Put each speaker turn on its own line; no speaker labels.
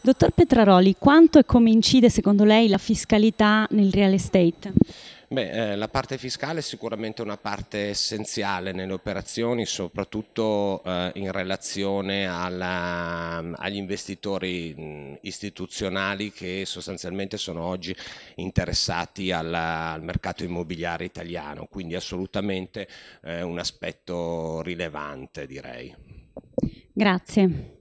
Dottor Petraroli, quanto e come incide secondo lei la fiscalità nel real estate?
Beh, eh, la parte fiscale è sicuramente una parte essenziale nelle operazioni, soprattutto eh, in relazione alla, agli investitori istituzionali che sostanzialmente sono oggi interessati alla, al mercato immobiliare italiano, quindi assolutamente eh, un aspetto rilevante direi.
Grazie.